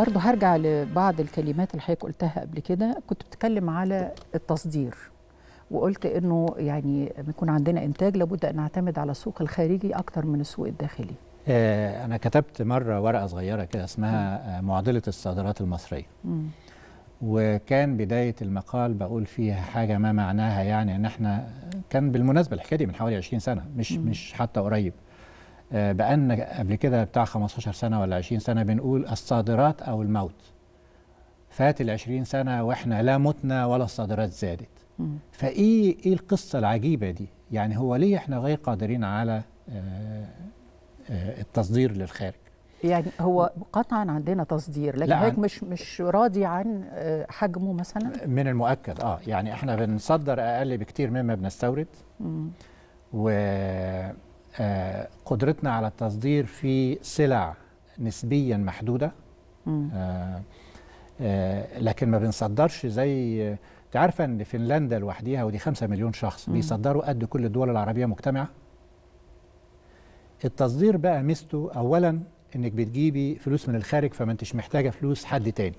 برضه هرجع لبعض الكلمات اللي حضرتك قلتها قبل كده كنت بتكلم على التصدير وقلت انه يعني يكون عندنا انتاج لابد ان نعتمد على السوق الخارجي اكتر من السوق الداخلي آه انا كتبت مره ورقه صغيره كده اسمها آه معضله الصادرات المصريه م. وكان بدايه المقال بقول فيها حاجه ما معناها يعني ان احنا كان بالمناسبه الحكايه دي من حوالي 20 سنه مش م. مش حتى قريب آه، بان قبل كده بتاع 15 سنه ولا 20 سنه بنقول الصادرات او الموت فات ال 20 سنه واحنا لا متنا ولا الصادرات زادت فايه ايه القصه العجيبه دي يعني هو ليه احنا غير قادرين على آه، آه، التصدير للخارج يعني هو قطعا عندنا تصدير لكن هيك مش مش راضي عن حجمه مثلا من المؤكد اه يعني احنا بنصدر اقل بكتير مما بنستورد و آه، قدرتنا على التصدير في سلع نسبيا محدوده آه، آه، لكن ما بنصدرش زي انت عارفه ان فنلندا لوحديها ودي 5 مليون شخص بيصدروا قد كل الدول العربيه مجتمعه التصدير بقى ميزته اولا انك بتجيبي فلوس من الخارج فما انتش محتاجه فلوس حد تاني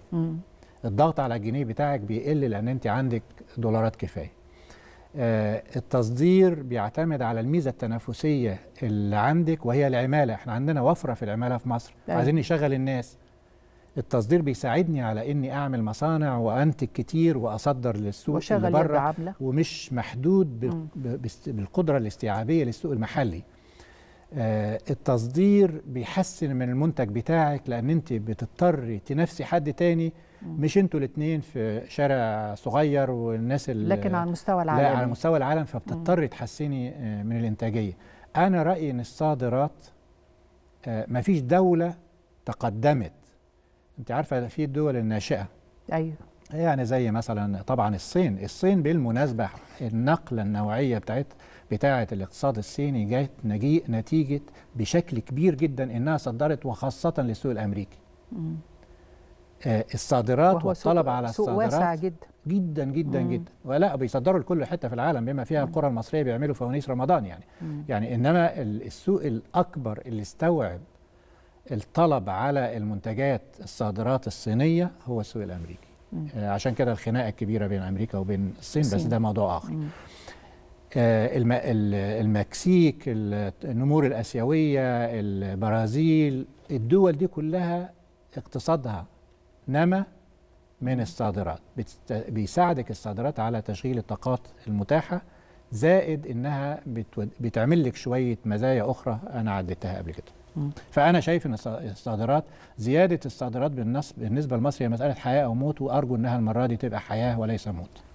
الضغط على الجنيه بتاعك بيقل لان انت عندك دولارات كفايه آه، التصدير بيعتمد على الميزه التنافسيه اللي عندك وهي العماله احنا عندنا وفره في العماله في مصر طيب. عايزين نشغل الناس التصدير بيساعدني على اني اعمل مصانع وانتج كتير واصدر للسوق اللي بره ومش محدود بالقدره الاستيعابيه للسوق المحلي آه، التصدير بيحسن من المنتج بتاعك لان انت بتضطري تنافسي حد تاني مش انتوا الاثنين في شارع صغير والناس اللي لكن على مستوى العالم لا على مستوى العالم فبتضطري تحسني آه، من الانتاجيه انا رايي ان الصادرات آه، مفيش دوله تقدمت انت عارفه في الدول الناشئه ايوه يعني زي مثلا طبعا الصين الصين بالمناسبة النقلة النوعية بتاعت بتاعة الاقتصاد الصيني جت نتيجة بشكل كبير جدا إنها صدرت وخاصة للسوق الأمريكي آه، الصادرات والطلب على الصادرات واسع جدا جدا جدا مم. جدا ولا بيصدروا لكل حته في العالم بما فيها القرى المصريه بيعملوا فوانيس رمضان يعني مم. يعني انما السوق الاكبر اللي استوعب الطلب على المنتجات الصادرات الصينيه هو السوق الامريكي آه، عشان كده الخناقه الكبيره بين امريكا وبين الصين بس ده موضوع اخر آه، المكسيك النمور الاسيويه البرازيل الدول دي كلها اقتصادها نما من الصادرات بيساعدك الصادرات على تشغيل الطاقات المتاحه زائد انها بتعمل لك شويه مزايا اخرى انا عديتها قبل كده فانا شايف ان الصادرات زياده الصادرات بالنسبه لمصر هي مساله حياه او موت وارجو انها المره دي تبقى حياه وليس موت